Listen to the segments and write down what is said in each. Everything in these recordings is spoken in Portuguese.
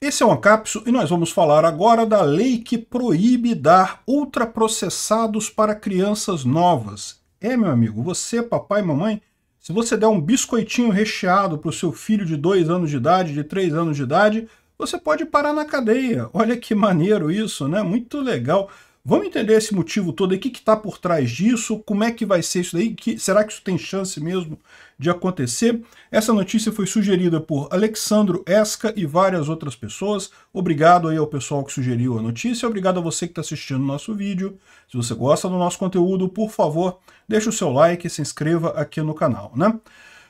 Esse é o Ancapso e nós vamos falar agora da lei que proíbe dar ultraprocessados para crianças novas. É, meu amigo, você, papai e mamãe, se você der um biscoitinho recheado para o seu filho de 2 anos de idade, de 3 anos de idade, você pode parar na cadeia. Olha que maneiro isso, né? Muito legal. Vamos entender esse motivo todo aí, o que está por trás disso, como é que vai ser isso daí, que, será que isso tem chance mesmo de acontecer? Essa notícia foi sugerida por Alexandro Esca e várias outras pessoas. Obrigado aí ao pessoal que sugeriu a notícia, obrigado a você que está assistindo o nosso vídeo. Se você gosta do nosso conteúdo, por favor, deixe o seu like e se inscreva aqui no canal, né?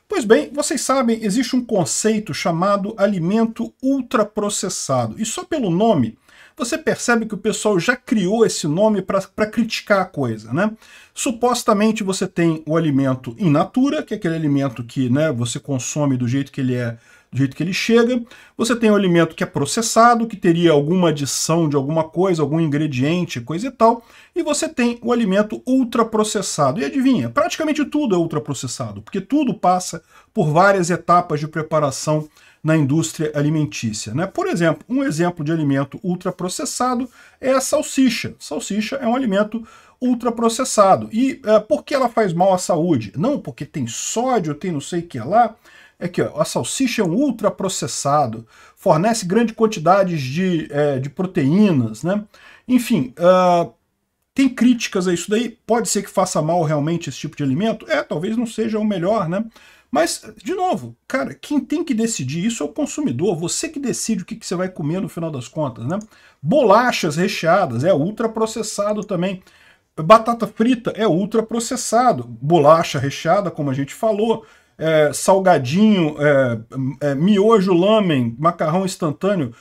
Pois bem, vocês sabem, existe um conceito chamado alimento ultraprocessado, e só pelo nome você percebe que o pessoal já criou esse nome para criticar a coisa, né? Supostamente você tem o alimento in natura, que é aquele alimento que né, você consome do jeito que ele é do jeito que ele chega. Você tem o alimento que é processado, que teria alguma adição de alguma coisa, algum ingrediente, coisa e tal. E você tem o alimento ultraprocessado. E adivinha, praticamente tudo é ultraprocessado, porque tudo passa por várias etapas de preparação na indústria alimentícia. Né? Por exemplo, um exemplo de alimento ultraprocessado é a salsicha. Salsicha é um alimento ultraprocessado. E é, por que ela faz mal à saúde? Não porque tem sódio, tem não sei o que lá é ó, a salsicha é um ultraprocessado, fornece grande quantidades de, é, de proteínas, né? Enfim, uh, tem críticas a isso daí. Pode ser que faça mal realmente esse tipo de alimento? É, talvez não seja o melhor, né? Mas, de novo, cara, quem tem que decidir isso é o consumidor, você que decide o que, que você vai comer no final das contas, né? Bolachas recheadas é ultraprocessado também. Batata frita é ultraprocessado. Bolacha recheada, como a gente falou é, salgadinho, é, é miojo lamen, macarrão instantâneo,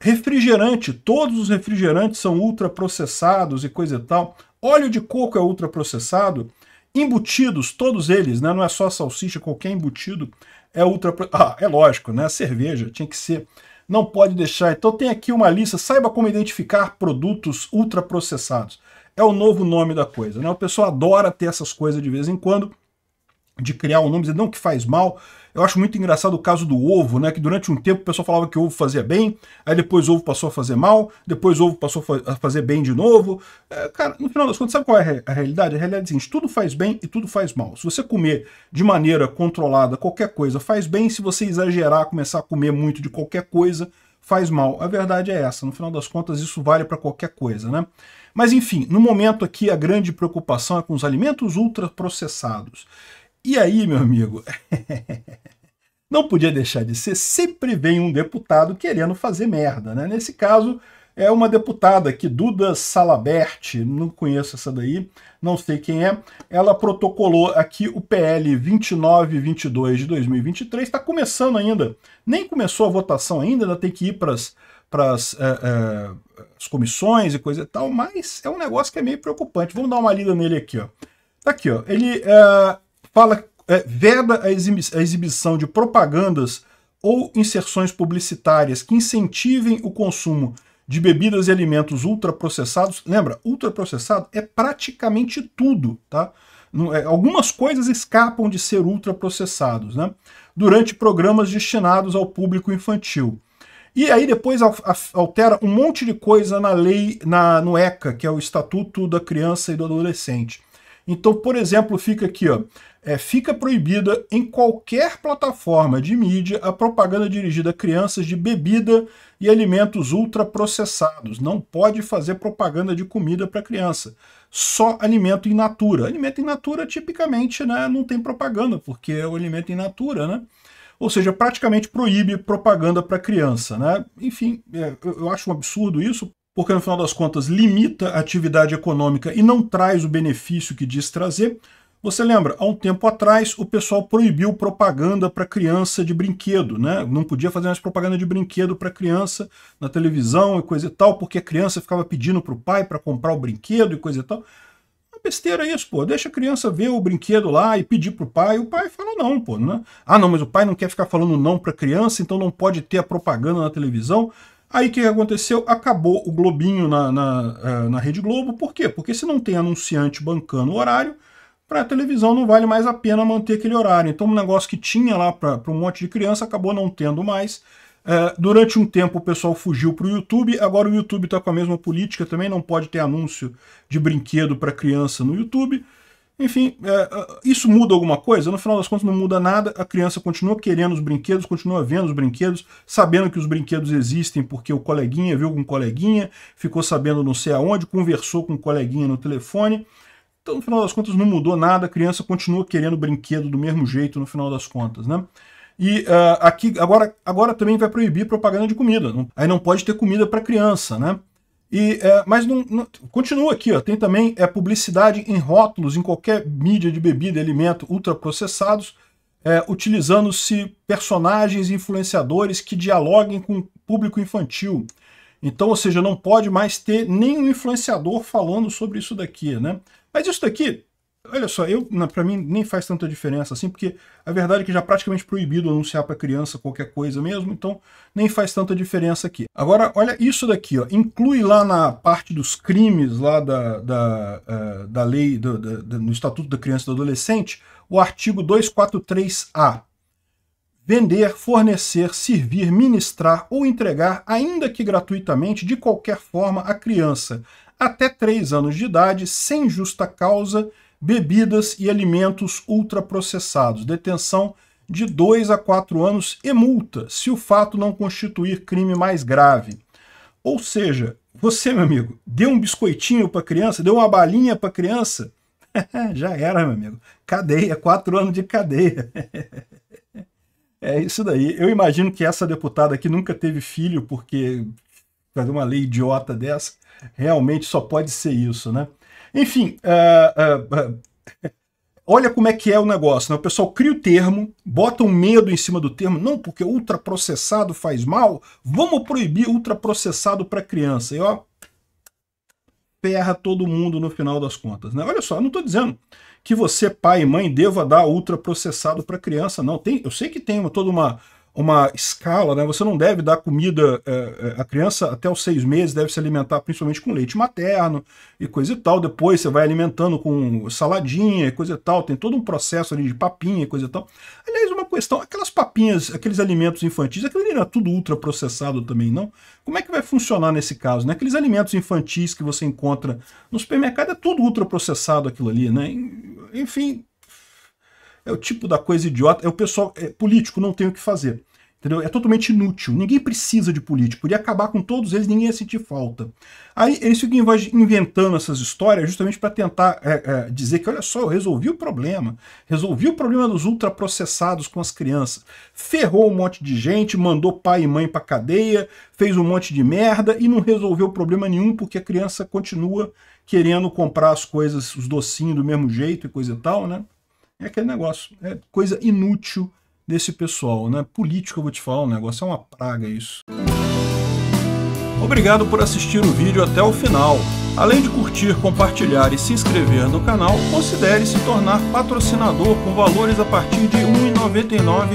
refrigerante, todos os refrigerantes são ultraprocessados e coisa e tal. Óleo de coco é ultraprocessado. Embutidos, todos eles, né? não é só salsicha, qualquer embutido é ultra. Ah, é lógico, né? Cerveja tinha que ser. Não pode deixar. Então tem aqui uma lista. Saiba como identificar produtos ultraprocessados. É o novo nome da coisa, né? O pessoal adora ter essas coisas de vez em quando de criar um nome, dizendo não que faz mal. Eu acho muito engraçado o caso do ovo, né? Que durante um tempo o pessoal falava que o ovo fazia bem, aí depois o ovo passou a fazer mal, depois o ovo passou a fazer bem de novo. É, cara, no final das contas, sabe qual é a realidade? A realidade é a seguinte: tudo faz bem e tudo faz mal. Se você comer de maneira controlada qualquer coisa, faz bem. Se você exagerar, começar a comer muito de qualquer coisa, faz mal. A verdade é essa, no final das contas isso vale para qualquer coisa, né? Mas enfim, no momento aqui a grande preocupação é com os alimentos ultraprocessados. E aí, meu amigo? Não podia deixar de ser, sempre vem um deputado querendo fazer merda, né? Nesse caso, é uma deputada que Duda Salabert, não conheço essa daí, não sei quem é, ela protocolou aqui o PL 2922 de 2023, está começando ainda, nem começou a votação ainda, ainda tem que ir para as é, é, as comissões e coisa e tal, mas é um negócio que é meio preocupante. Vamos dar uma lida nele aqui, ó. Tá aqui, ó. Ele eh, fala é, veda a, exibi a exibição de propagandas ou inserções publicitárias que incentivem o consumo de bebidas e alimentos ultraprocessados. Lembra, ultraprocessado é praticamente tudo, tá? É, algumas coisas escapam de ser ultraprocessados, né? Durante programas destinados ao público infantil. E aí depois altera um monte de coisa na lei, na, no ECA, que é o Estatuto da Criança e do Adolescente então, por exemplo, fica aqui, ó, é, fica proibida em qualquer plataforma de mídia a propaganda dirigida a crianças de bebida e alimentos ultraprocessados. Não pode fazer propaganda de comida para criança. Só alimento in natura. Alimento in natura tipicamente né, não tem propaganda, porque é o alimento in natura, né? Ou seja, praticamente proíbe propaganda para criança, né? Enfim, é, eu acho um absurdo isso, porque no final das contas limita a atividade econômica e não traz o benefício que diz trazer. Você lembra, há um tempo atrás o pessoal proibiu propaganda para criança de brinquedo, né? Não podia fazer mais propaganda de brinquedo para criança na televisão e coisa e tal, porque a criança ficava pedindo para o pai para comprar o brinquedo e coisa e tal. Uma besteira isso, pô. Deixa a criança ver o brinquedo lá e pedir para o pai. O pai fala não, pô. Né? Ah, não, mas o pai não quer ficar falando não para criança, então não pode ter a propaganda na televisão. Aí o que aconteceu? Acabou o Globinho na, na, é, na Rede Globo. Por quê? Porque se não tem anunciante bancando o horário, para a televisão não vale mais a pena manter aquele horário. Então, um negócio que tinha lá para um monte de criança acabou não tendo mais. É, durante um tempo o pessoal fugiu para o YouTube, agora o YouTube está com a mesma política também, não pode ter anúncio de brinquedo para criança no YouTube. Enfim, é, é, isso muda alguma coisa? No final das contas, não muda nada. A criança continua querendo os brinquedos, continua vendo os brinquedos, sabendo que os brinquedos existem porque o coleguinha viu com o coleguinha, ficou sabendo não sei aonde, conversou com o coleguinha no telefone. Então, no final das contas, não mudou nada. A criança continua querendo o brinquedo do mesmo jeito, no final das contas, né? E uh, aqui, agora, agora também vai proibir propaganda de comida. Aí não pode ter comida para criança, né? E, é, mas não, não, continua aqui, ó, tem também é, publicidade em rótulos, em qualquer mídia de bebida e alimento ultraprocessados, é, utilizando-se personagens e influenciadores que dialoguem com o público infantil. Então, ou seja, não pode mais ter nenhum influenciador falando sobre isso daqui, né? Mas isso daqui Olha só, eu para mim nem faz tanta diferença assim, porque a verdade é que já é praticamente proibido anunciar para criança qualquer coisa mesmo, então nem faz tanta diferença aqui. Agora, olha isso daqui, ó, inclui lá na parte dos crimes lá da, da, eh, da lei, do, da, Estatuto da Criança e do Adolescente, o artigo 243A. Vender, fornecer, servir, ministrar ou entregar, ainda que gratuitamente, de qualquer forma, a criança até 3 anos de idade, sem justa causa, bebidas e alimentos ultraprocessados, detenção de 2 a 4 anos e multa, se o fato não constituir crime mais grave. Ou seja, você, meu amigo, deu um biscoitinho para criança, deu uma balinha para criança, já era, meu amigo. Cadeia, 4 anos de cadeia. é isso daí. Eu imagino que essa deputada aqui nunca teve filho, porque fazer uma lei idiota dessa, realmente só pode ser isso, né? Enfim, uh, uh, uh, olha como é que é o negócio. Né? O pessoal cria o termo, bota um medo em cima do termo, não, porque ultraprocessado faz mal, vamos proibir ultraprocessado para criança. E ó, ferra todo mundo no final das contas. Né? Olha só, eu não estou dizendo que você, pai e mãe, deva dar ultraprocessado para criança, não. Tem, eu sei que tem uma, toda uma, uma escala, né? Você não deve dar comida é, é, a criança até os seis meses, deve se alimentar principalmente com leite materno e coisa e tal. Depois você vai alimentando com saladinha e coisa e tal. Tem todo um processo ali de papinha e coisa e tal. Aliás, uma questão, aquelas papinhas, aqueles alimentos infantis, aquilo não é tudo ultra processado também, não? Como é que vai funcionar nesse caso, né? Aqueles alimentos infantis que você encontra no supermercado é tudo ultra processado aquilo ali, né? Enfim, é o tipo da coisa idiota. É o pessoal. É, político não tem o que fazer. Entendeu? É totalmente inútil. Ninguém precisa de político. Podia acabar com todos eles, ninguém ia sentir falta. Aí eles ficam inventando essas histórias justamente para tentar é, é, dizer que, olha só, eu resolvi o problema. Resolvi o problema dos ultraprocessados com as crianças. Ferrou um monte de gente, mandou pai e mãe para cadeia, fez um monte de merda e não resolveu problema nenhum porque a criança continua querendo comprar as coisas, os docinhos do mesmo jeito e coisa e tal, né? É aquele negócio, é coisa inútil desse pessoal, né? Político, eu vou te falar um negócio, é uma praga isso. Obrigado por assistir o vídeo até o final. Além de curtir, compartilhar e se inscrever no canal, considere se tornar patrocinador com valores a partir de R$ 1,99